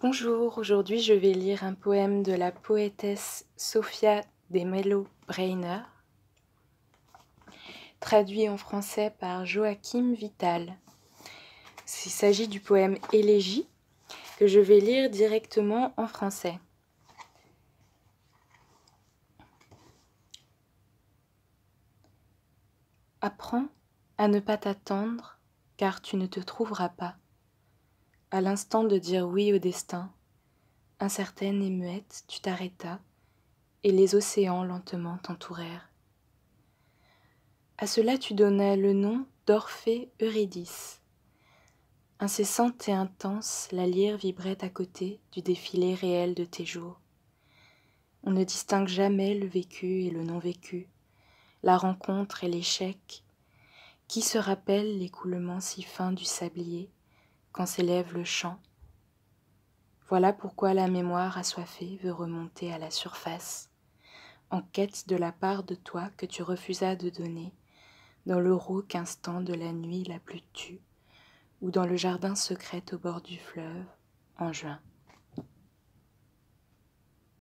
Bonjour, aujourd'hui je vais lire un poème de la poétesse Sophia de Mello Breiner, traduit en français par Joachim Vital. Il s'agit du poème Élégie que je vais lire directement en français. Apprends à ne pas t'attendre car tu ne te trouveras pas. À l'instant de dire oui au destin, incertaine et muette, tu t'arrêtas, et les océans lentement t'entourèrent. À cela tu donnais le nom d'Orphée Eurydice. Incessante et intense, la lyre vibrait à côté du défilé réel de tes jours. On ne distingue jamais le vécu et le non vécu, la rencontre et l'échec. Qui se rappelle l'écoulement si fin du sablier quand s'élève le chant. Voilà pourquoi la mémoire assoiffée veut remonter à la surface, en quête de la part de toi que tu refusas de donner, dans le rauque instant de la nuit la plus tue, ou dans le jardin secret au bord du fleuve, en juin.